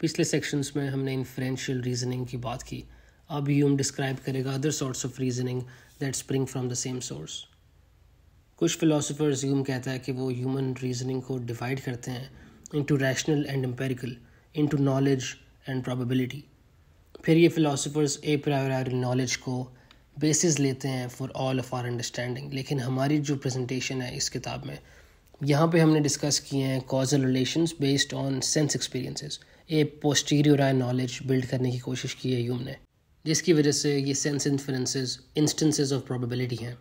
पिछले सेक्शंस में हमने इन्फ्रेंशियल रीजनिंग की बात की अब यूम डिस्क्राइब करेगा other sorts of reasoning that spring from the same source कुछ फिलोसोफर्स यूम कहता है कि वो ह्यूमन रीजनिंग को डिवाइड करते हैं into rational and empirical into knowledge and probability फिर ये फिलोसोफर्स ए प्रायर नॉलेज को बेसिस लेते हैं for all of our understanding लेकिन हमारी जो प्रेजेंटेशन है इस किताब में यहाँ पे हमने डिस्कस किए हैं causal relations based on sense experiences a posteriori knowledge build करने की कोशिश की है यूम ने जिसकी वजह से ये sense influences instances of probability हैं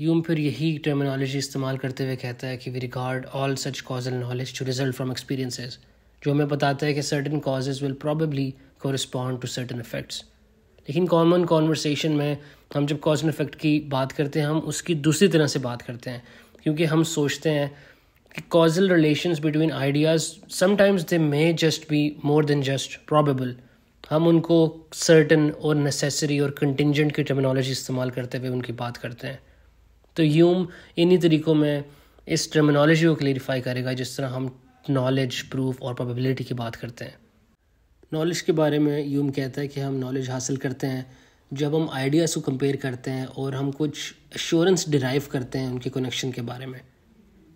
यूम फिर यही टर्मिनोलॉजी इस्तेमाल करते हुए कहता है कि we record all such causal knowledge to result from experiences जो हमें बताता है कि certain causes will probably correspond to certain effects लेकिन कॉमन कॉन्वर्सेशन में हम जब कॉज एंड इफेक्ट की बात करते हैं हम उसकी दूसरी तरह से बात करते हैं क्योंकि हम सोचते हैं कि causal relation between ideas sometimes they may just be more than just probable हम उनको सर्टन और नेसेसरी और कंटिजेंट की टर्मिनोलॉजी इस्तेमाल करते हुए उनकी बात करते हैं तो यूम इन्हीं तरीक़ों में इस टर्मिनोलॉजी को क्लेरिफाई करेगा जिस तरह हम नॉलेज प्रूफ और प्रोबेबिलिटी की बात करते हैं नॉलेज के बारे में यूम कहता है कि हम नॉलेज हासिल करते हैं जब हम आइडियाज़ को कंपेयर करते हैं और हम कुछ एश्योरेंस डिराइव करते हैं उनके कनेक्शन के बारे में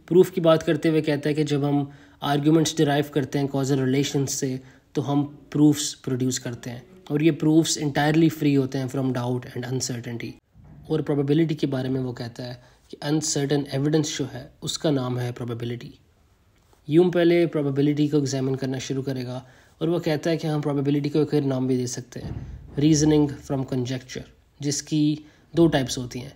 प्रूफ की बात करते हुए कहता है कि जब हम आर्ग्यूमेंट्स डिराइव करते हैं कॉजल रिलेशन से तो हम प्रूफ्स प्रोड्यूस करते हैं और ये प्रूफ्स इंटायरली फ्री होते हैं फ्रॉम डाउट एंड अनसर्टेंटी और प्रोबेबिलिटी के बारे में वो कहता है कि अनसर्टन एविडेंस जो है उसका नाम है प्रोबेबिलिटी यूम पहले प्रोबेबिलिटी को एग्जामिन करना शुरू करेगा और वो कहता है कि हम हाँ, प्रोबेबिलिटी को एक नाम भी दे सकते हैं रीजनिंग फ्रॉम कंजेक्चर जिसकी दो टाइप्स होती हैं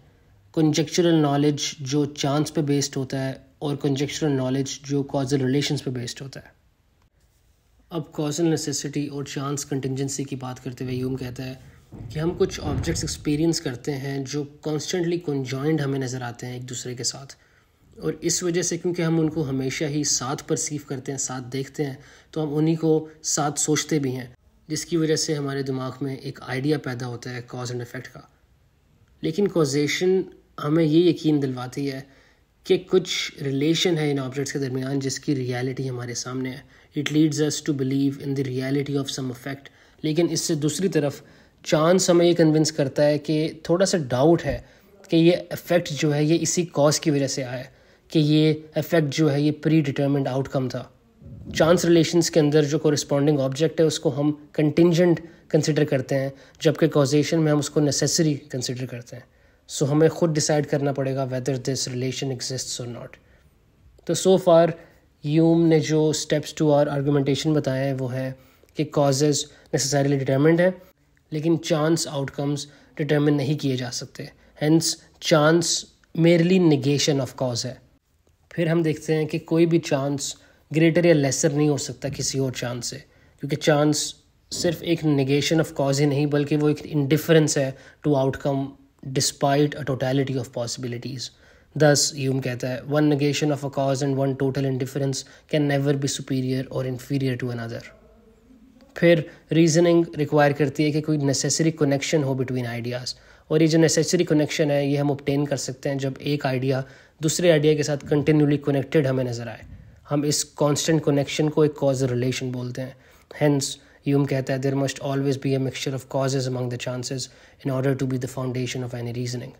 कंजेक्चरल नॉलेज जो चांस पे बेस्ड होता है और कंजेक्चरल नॉलेज जो कॉजल रिलेशंस पे बेस्ड होता है अब कॉजल नेसेसिटी और चांस कंटिजेंसी की बात करते हुए यूम कहता है कि हम कुछ ऑब्जेक्ट्स एक्सपीरियंस करते हैं जो कॉन्स्टेंटली कंजॉइंड हमें नज़र आते हैं एक दूसरे के साथ और इस वजह से क्योंकि हम उनको हमेशा ही साथ परसीव करते हैं साथ देखते हैं तो हम उन्हीं को साथ सोचते भी हैं जिसकी वजह से हमारे दिमाग में एक आइडिया पैदा होता है कॉज एंड इफ़ेक्ट का लेकिन कॉजेशन हमें ये यकीन दिलवाती है कि कुछ रिलेशन है इन ऑब्जेक्ट्स के दरमियान जिसकी रियलिटी हमारे सामने है it leads us to believe in the reality of some effect लेकिन इससे दूसरी तरफ चांस हमें ये कन्विंस करता है कि थोड़ा सा डाउट है कि ये इफ़ेक्ट जो है ये इसी कॉज की वजह से आया कि ये इफ़ेक्ट जो है ये प्री डिटर्मेंट आउटकम था चांस रिलेशंस के अंदर जो कोरिस्पॉन्डिंग ऑब्जेक्ट है उसको हम कंटिजेंट कंसिडर करते हैं जबकि कॉजेशन में हम उसको नेसेसरी कंसिडर करते हैं सो so, हमें खुद डिसाइड करना पड़ेगा वेदर दिस रिलेशन एग्जिस्ट और नॉट तो सो फार यूम ने जो स्टेप्स टू आर आर्गूमेंटेशन बताए हैं वो है कि कॉजेज नेसेसरली डिटर्मेंट हैं लेकिन चांस आउटकम्स डिटर्मिन नहीं किए जा सकते hence chance merely negation of cause है फिर हम देखते हैं कि कोई भी चांस ग्रेटर या लेसर नहीं हो सकता किसी और चांस से क्योंकि चांस सिर्फ एक निगेशन ऑफ कॉज ही नहीं बल्कि वो एक इंडिफरेंस है to outcome despite a totality of possibilities thus Hume कहता है one negation of a cause and one total indifference can never be superior और इन्फीरियर टू अनदर फिर रीजनिंग रिक्वायर करती है कि कोई नेसेसरी कनेक्शन हो बिटवीन आइडियाज़ और ये जो नेसेसरी कनेक्शन है ये हम ऑप्टेन कर सकते हैं जब एक आइडिया दूसरे आइडिया के साथ कंटिन्यूली कनेक्टेड हमें नज़र आए हम इस कॉन्स्टेंट कनेक्शन को एक कॉज रिलेशन बोलते हैं हैंस यूम कहता है there must always be a mixture of causes among the chances in order to be the foundation of any reasoning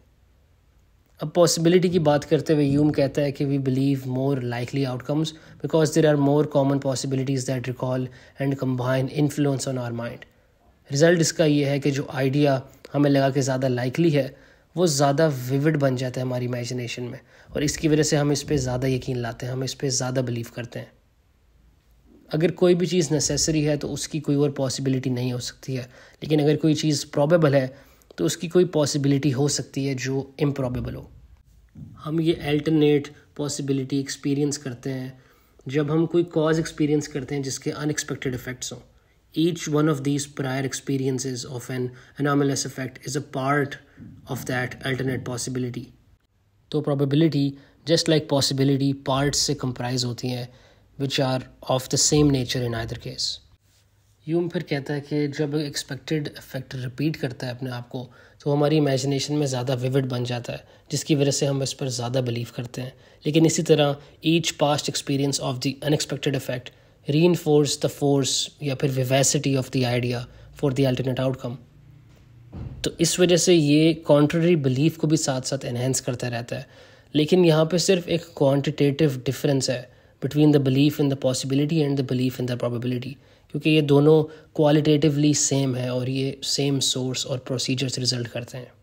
अब पॉसिबिलिटी की बात करते हुए यूम कहता है कि we believe more likely outcomes because there are more common possibilities that recall and combine influence on our mind result इसका यह है कि जो आइडिया हमें लगा कि ज़्यादा लाइकली है वो ज़्यादा विविड बन जाता है हमारी इमेजिनेशन में और इसकी वजह से हम इस पर ज़्यादा यकीन लाते हैं हम इस पर ज़्यादा बिलीव करते हैं अगर कोई भी चीज़ नेसेसरी है तो उसकी कोई और पॉसिबिलिटी नहीं हो सकती है लेकिन अगर कोई चीज़ प्रॉबेबल है तो उसकी कोई पॉसिबिलिटी हो सकती है जो इम्प्रॉबेबल हो हम ये अल्टरनेट पॉसिबिलिटी एक्सपीरियंस करते हैं जब हम कोई कॉज एक्सपीरियंस करते हैं जिसके अनएक्सपेक्टेड इफेक्ट्स हों each one of these prior experiences of an anomalous effect is a part of that alternate possibility तो probability just like possibility parts से comprise होती हैं which are of the same nature in either case यूम फिर कहता है कि जब expected effect repeat करता है अपने आप को तो हमारी इमेजिनेशन में ज़्यादा विविड बन जाता है जिसकी वजह से हम इस पर ज़्यादा बिलीव करते हैं लेकिन इसी तरह each past experience of the unexpected effect re the force या फिर vivacity of the idea for the alternate outcome तो इस वजह से ये कॉन्ट्ररी बिलीफ को भी साथ साथ इन्हेंस करता रहता है लेकिन यहाँ पे सिर्फ एक क्वांटिटेटिव डिफरेंस है between the belief in the possibility and the belief in the probability क्योंकि ये दोनों क्वालिटेटिवली सेम है और ये सेम सोर्स और प्रोसीजर से रिजल्ट करते हैं